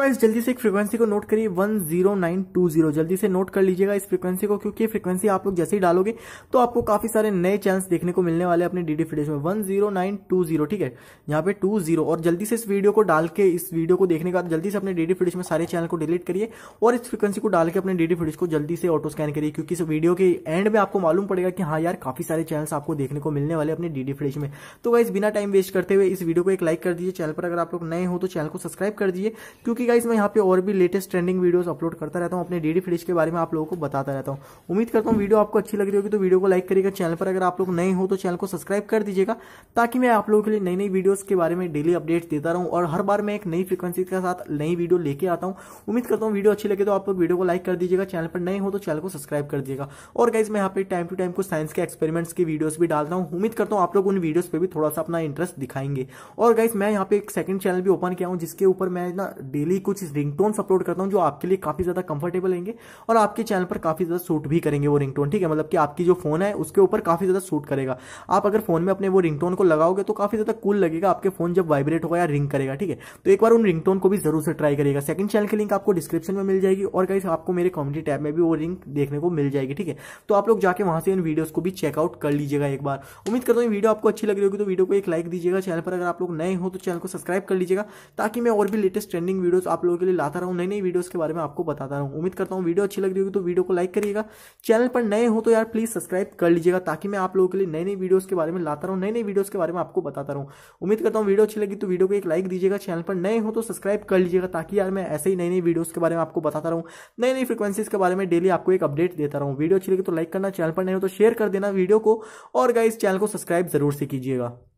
guys जल्दी से एक फ्रीक्वेंसी को नोट करिए 10920 जल्दी से नोट कर लीजिएगा इस फ्रीक्वेंसी को क्योंकि फ्रीक्वेंसी आप लोग जैसे ही डालोगे तो आपको काफी सारे नए चैनल्स देखने को मिलने वाले अपने डीडी फीडेज में 10920 ठीक है यहाँ पे 20 और जल्दी से इस वीडियो को डाल के इस वीडियो को देखने के बाद जल्दी से अपने डीडी फीडेज में सारे चैनल को डिलीट करिए और इस फ्रीक्वेंसी को डाल के अपने डीडी फीडेज को जल्दी से ऑटो स्कैन करिए क्योंकि इस वीडियो के एंड में आपको मालूम पड़ेगा कि हाँ यार काफी सारे चैनल्स आपको देखने को मिलने वाले अपने डीडी फीडेज में तो गाइस बिना टाइम वेस्ट करते हुए इस वीडियो को एक लाइक कर दीजिए चैनल पर अगर आप लोग नए हो तो चैनल को सब्सक्राइब कर दीजिए क्योंकि गाइस मैं यहाँ पे और भी लेटेस्ट ट्रेंडिंग वीडियोस अपलोड करता रहता हूँ अपने डेडी फ्रिज के बारे में आप लोगों को बताता रहता हूँ उम्मीद करता हूँ वीडियो आपको अच्छी लग रही होगी तो वीडियो को लाइक करिएगा चैनल पर अगर आप लोग नए हो तो चैनल को सब्सक्राइब कर दीजिएगा ताकि मैं आप लोगों के लिए नई नई वीडियोज के बारे में डेली अपडेट देता रहूँ और हर बार मैं एक नई फ्रिक्वेंसी के साथ नई वीडियो लेके आता हूँ उम्मीद करता हूँ वीडियो अच्छी लगे तो आप लोग वीडियो को लाइक कर दीजिएगा चैनल पर नए हो तो चैनल को सब्सक्राइब कर दीजिएगा और गाइज मैं यहाँ पे टाइम टू टाइम कुछ साइंस के एक्सपेरिमेंट्स की वीडियो भी डालता हूँ उम्मीद करता हूँ आप लोग उन वीडियो पर भी थोड़ा सा अपना इंटरेस्ट दिखाएंगे और गाइज मैं यहाँ पे एक सेकंड चैनल भी ओपन किया हूँ जिसके ऊपर मैं ना डेली कुछ रिंगटोन्स अपलोड करता हूँ जो आपके लिए काफ़ी ज़्यादा कंफर्टेबल रहेंगे और आपके चैनल पर काफ़ी ज़्यादा सूट भी करेंगे वो रिंगटोन ठीक है मतलब कि आपकी जो फोन है उसके ऊपर काफ़ी ज़्यादा सूट करेगा आप अगर फोन में अपने वो रिंगटोन को लगाओगे तो काफ़ी ज़्यादा कूल लगेगा आपके फोन जब वाइब्रेट होगा या रिंग करेगा ठीक है तो एक बार उन रिंगटोन को भी जरूर से ट्राई करेगा सेकंड चैनल की लिंक आपको डिस्क्रिप्शन में मिल जाएगी और कहीं आपको मेरे कॉमेडी टैब में भी वो रिंग देखने को मिल जाएगी ठीक है तो आप लोग जाके वहां से इन वीडियोज को भी चेकआउट कर लीजिएगा एक बार उम्मीद करता हूँ वीडियो आपको अच्छी लग रही होगी तो वीडियो को एक लाइक दीजिएगा चैनल पर अगर आप लोग नए हो तो चैनल को सब्सक्राइब कर लीजिएगा ताकि मैं और भी लेटेस्ट ट्रेंडिंग वीडियो वीडियोस आप लोगों के लिए लाता रहूँ नई नई वीडियोस के बारे में आपको बताता रहूँ उम्मीद करता हूँ वीडियो अच्छी लग रही होगी तो वीडियो को लाइक करिएगा चैनल पर नए हो तो यार प्लीज़ सब्सक्राइब कर लीजिएगा ताकि मैं आप लोगों के लिए नई नई वीडियोज़ के बारे में लाता रहूँ नई नई वीडियोज़ के बारे में आपको बताता रहूँ उम्मीद करता हूँ वीडियो अच्छी लगी तो वीडियो को एक लाइक दीजिएगा चैनल पर नए हो तो सब्सक्राइब कर लीजिएगा ताकि यार मैं ऐसे ही नई नई वीडियोज़ के बारे में आपको बताता रहूँ नई नई फ्रिक्वेंसीज के बारे में डेली आपको एक अपडेट देता रहूँ वीडियो अच्छी लगी तो लाइक करना चैनल पर नए हो तो शेयर कर देना वीडियो को और गाइज चैनल को सब्सक्राइब जरूर से कीजिएगा